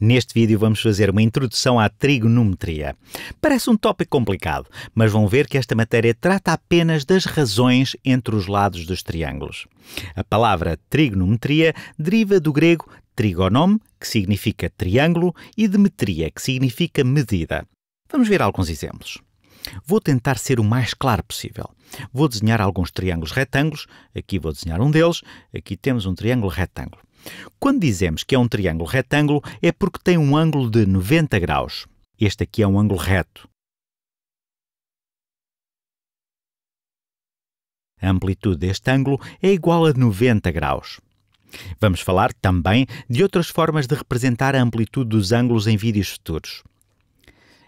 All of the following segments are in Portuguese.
Neste vídeo vamos fazer uma introdução à trigonometria. Parece um tópico complicado, mas vão ver que esta matéria trata apenas das razões entre os lados dos triângulos. A palavra trigonometria deriva do grego trigonome, que significa triângulo, e metria, que significa medida. Vamos ver alguns exemplos. Vou tentar ser o mais claro possível. Vou desenhar alguns triângulos retângulos, aqui vou desenhar um deles, aqui temos um triângulo retângulo. Quando dizemos que é um triângulo retângulo, é porque tem um ângulo de 90 graus. Este aqui é um ângulo reto. A amplitude deste ângulo é igual a 90 graus. Vamos falar também de outras formas de representar a amplitude dos ângulos em vídeos futuros.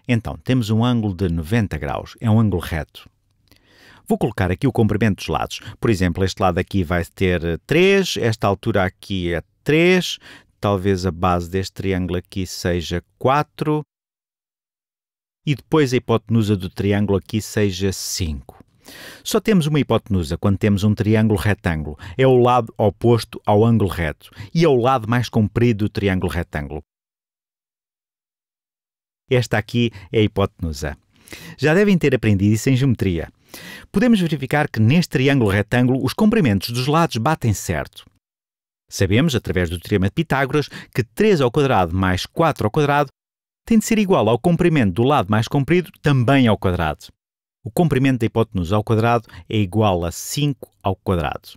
Então, temos um ângulo de 90 graus, é um ângulo reto. Vou colocar aqui o comprimento dos lados. Por exemplo, este lado aqui vai ter 3, eh, esta altura aqui é 3, talvez a base deste triângulo aqui seja 4 e depois a hipotenusa do triângulo aqui seja 5. Só temos uma hipotenusa quando temos um triângulo retângulo. É o lado oposto ao ângulo reto e é o lado mais comprido do triângulo retângulo. Esta aqui é a hipotenusa. Já devem ter aprendido isso em geometria podemos verificar que neste triângulo retângulo os comprimentos dos lados batem certo. Sabemos, através do teorema de Pitágoras, que 3 ao quadrado mais 4 ao quadrado tem de ser igual ao comprimento do lado mais comprido também ao quadrado. O comprimento da hipotenusa ao quadrado é igual a 5 ao quadrado.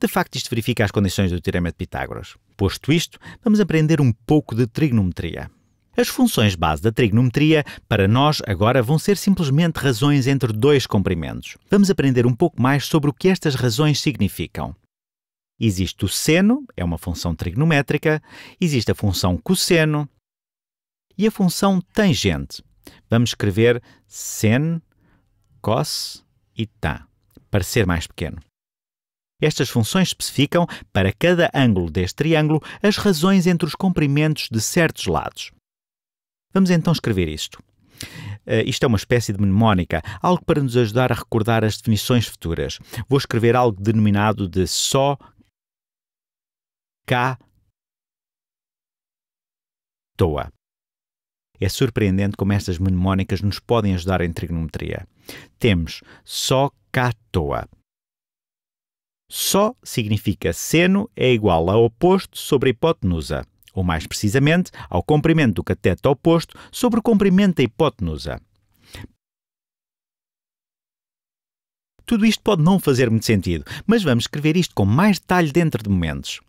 De facto, isto verifica as condições do teorema de Pitágoras. Posto isto, vamos aprender um pouco de trigonometria. As funções base da trigonometria, para nós, agora vão ser simplesmente razões entre dois comprimentos. Vamos aprender um pouco mais sobre o que estas razões significam. Existe o seno, é uma função trigonométrica, existe a função cosseno e a função tangente. Vamos escrever sen, cos e tan, para ser mais pequeno. Estas funções especificam, para cada ângulo deste triângulo, as razões entre os comprimentos de certos lados. Vamos então escrever isto. Uh, isto é uma espécie de mnemónica, algo para nos ajudar a recordar as definições futuras. Vou escrever algo denominado de só cá toa. É surpreendente como estas mnemónicas nos podem ajudar em trigonometria. Temos só cá toa. Só significa seno é igual a oposto sobre a hipotenusa ou mais precisamente, ao comprimento do cateto oposto sobre o comprimento da hipotenusa. Tudo isto pode não fazer muito sentido, mas vamos escrever isto com mais detalhe dentro de momentos.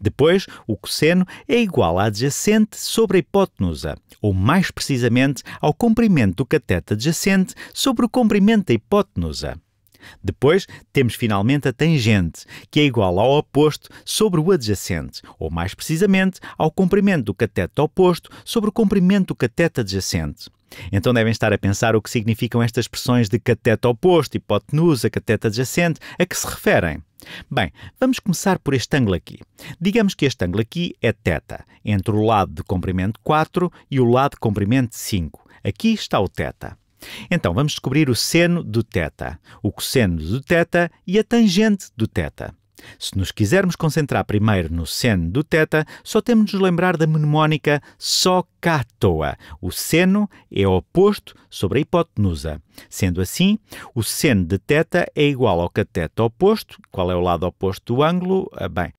Depois, o cosseno é igual à adjacente sobre a hipotenusa, ou mais precisamente, ao comprimento do cateto adjacente sobre o comprimento da hipotenusa. Depois temos finalmente a tangente, que é igual ao oposto sobre o adjacente, ou mais precisamente ao comprimento do cateto oposto sobre o comprimento do cateto adjacente. Então devem estar a pensar o que significam estas expressões de cateto oposto, hipotenusa, cateto adjacente, a que se referem. Bem, vamos começar por este ângulo aqui. Digamos que este ângulo aqui é θ, entre o lado de comprimento 4 e o lado de comprimento 5. Aqui está o θ. Então, vamos descobrir o seno do θ, o cosseno do θ e a tangente do θ. Se nos quisermos concentrar primeiro no seno do θ, só temos de nos lembrar da mnemónica toa. O seno é oposto sobre a hipotenusa. Sendo assim, o seno de θ é igual ao cateto oposto. Qual é o lado oposto do ângulo? Ah, bem,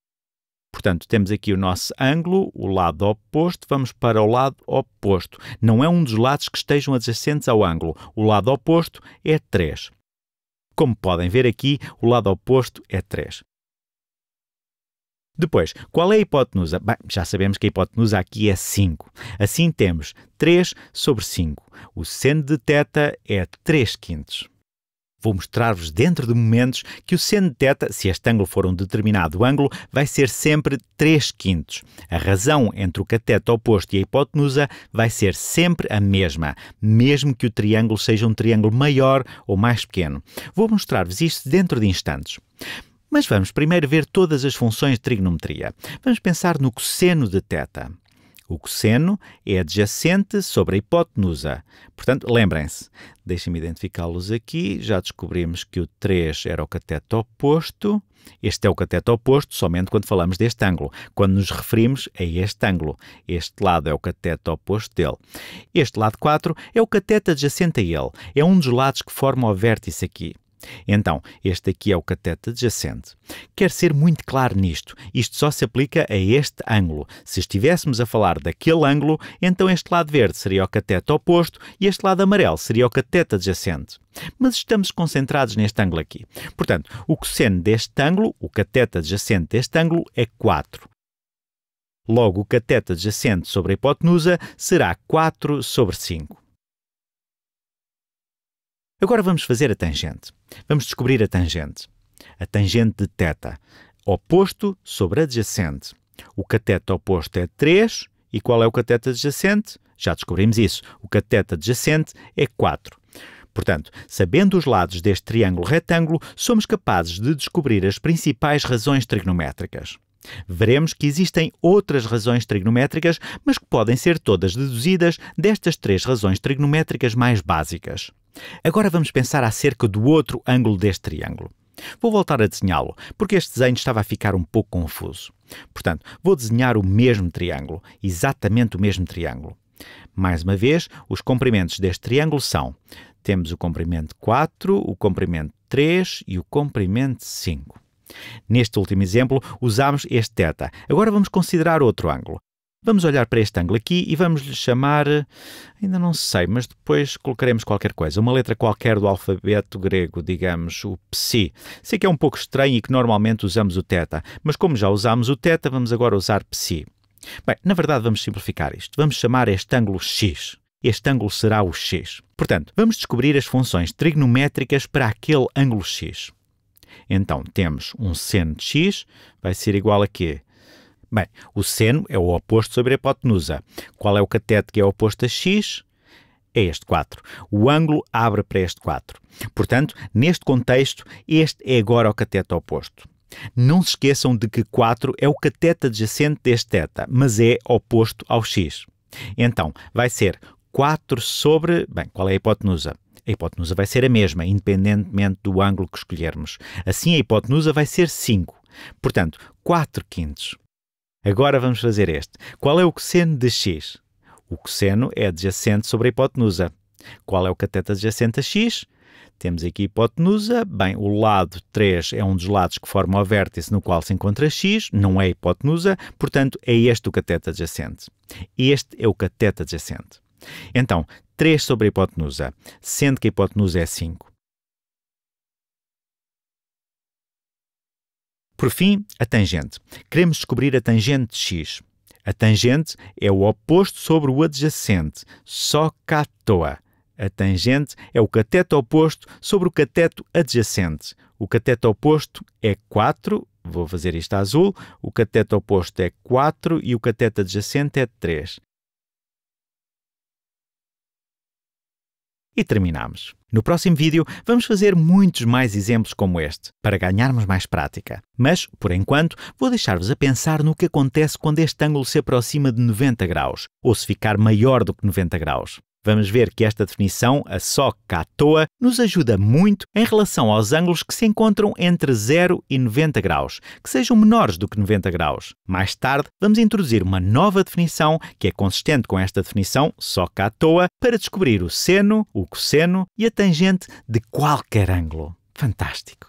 Portanto, temos aqui o nosso ângulo, o lado oposto, vamos para o lado oposto. Não é um dos lados que estejam adjacentes ao ângulo. O lado oposto é 3. Como podem ver aqui, o lado oposto é 3. Depois, qual é a hipotenusa? Bem, já sabemos que a hipotenusa aqui é 5. Assim temos 3 sobre 5. O seno de θ é 3 quintos. Vou mostrar-vos dentro de momentos que o seno de θ, se este ângulo for um determinado ângulo, vai ser sempre 3 quintos. A razão entre o cateto oposto e a hipotenusa vai ser sempre a mesma, mesmo que o triângulo seja um triângulo maior ou mais pequeno. Vou mostrar-vos isto dentro de instantes. Mas vamos primeiro ver todas as funções de trigonometria. Vamos pensar no cosseno de θ. O cosseno é adjacente sobre a hipotenusa. Portanto, lembrem-se, deixem-me identificá-los aqui. Já descobrimos que o 3 era o cateto oposto. Este é o cateto oposto somente quando falamos deste ângulo, quando nos referimos a este ângulo. Este lado é o cateto oposto dele. Este lado 4 é o cateto adjacente a ele. É um dos lados que forma o vértice aqui. Então, este aqui é o cateto adjacente. Quero ser muito claro nisto. Isto só se aplica a este ângulo. Se estivéssemos a falar daquele ângulo, então este lado verde seria o cateto oposto e este lado amarelo seria o cateto adjacente. Mas estamos concentrados neste ângulo aqui. Portanto, o cosseno deste ângulo, o cateto adjacente deste ângulo, é 4. Logo, o cateto adjacente sobre a hipotenusa será 4 sobre 5. Agora vamos fazer a tangente. Vamos descobrir a tangente. A tangente de θ. Oposto sobre adjacente. O cateto oposto é 3. E qual é o cateto adjacente? Já descobrimos isso. O cateto adjacente é 4. Portanto, sabendo os lados deste triângulo retângulo, somos capazes de descobrir as principais razões trigonométricas. Veremos que existem outras razões trigonométricas, mas que podem ser todas deduzidas destas três razões trigonométricas mais básicas. Agora vamos pensar acerca do outro ângulo deste triângulo. Vou voltar a desenhá-lo, porque este desenho estava a ficar um pouco confuso. Portanto, vou desenhar o mesmo triângulo, exatamente o mesmo triângulo. Mais uma vez, os comprimentos deste triângulo são: temos o comprimento 4, o comprimento 3 e o comprimento 5. Neste último exemplo, usámos este θ. Agora vamos considerar outro ângulo. Vamos olhar para este ângulo aqui e vamos lhe chamar, ainda não sei, mas depois colocaremos qualquer coisa, uma letra qualquer do alfabeto grego, digamos o psi. Sei que é um pouco estranho e que normalmente usamos o θ, mas como já usámos o θ, vamos agora usar psi. Bem, na verdade vamos simplificar isto. Vamos chamar este ângulo x. Este ângulo será o x. Portanto, vamos descobrir as funções trigonométricas para aquele ângulo x. Então, temos um seno de x, vai ser igual a quê? Bem, o seno é o oposto sobre a hipotenusa. Qual é o cateto que é oposto a x? É este 4. O ângulo abre para este 4. Portanto, neste contexto, este é agora o cateto oposto. Não se esqueçam de que 4 é o cateto adjacente deste θ, mas é oposto ao x. Então, vai ser 4 sobre. Bem, qual é a hipotenusa? a hipotenusa vai ser a mesma, independentemente do ângulo que escolhermos. Assim, a hipotenusa vai ser 5. Portanto, 4 quintos. Agora vamos fazer este. Qual é o cosseno de x? O cosseno é adjacente sobre a hipotenusa. Qual é o cateto adjacente a x? Temos aqui a hipotenusa. Bem, o lado 3 é um dos lados que forma o vértice no qual se encontra x, não é hipotenusa, portanto, é este o cateto adjacente. Este é o cateto adjacente. Então, 3 sobre a hipotenusa, sendo que a hipotenusa é 5. Por fim, a tangente. Queremos descobrir a tangente de x. A tangente é o oposto sobre o adjacente, só toa. A tangente é o cateto oposto sobre o cateto adjacente. O cateto oposto é 4, vou fazer isto azul, o cateto oposto é 4 e o cateto adjacente é 3. e terminamos. No próximo vídeo vamos fazer muitos mais exemplos como este, para ganharmos mais prática. Mas, por enquanto, vou deixar-vos a pensar no que acontece quando este ângulo se aproxima de 90 graus, ou se ficar maior do que 90 graus. Vamos ver que esta definição, a só toa, nos ajuda muito em relação aos ângulos que se encontram entre 0 e 90 graus, que sejam menores do que 90 graus. Mais tarde, vamos introduzir uma nova definição que é consistente com esta definição, só toa, para descobrir o seno, o cosseno e a tangente de qualquer ângulo. Fantástico!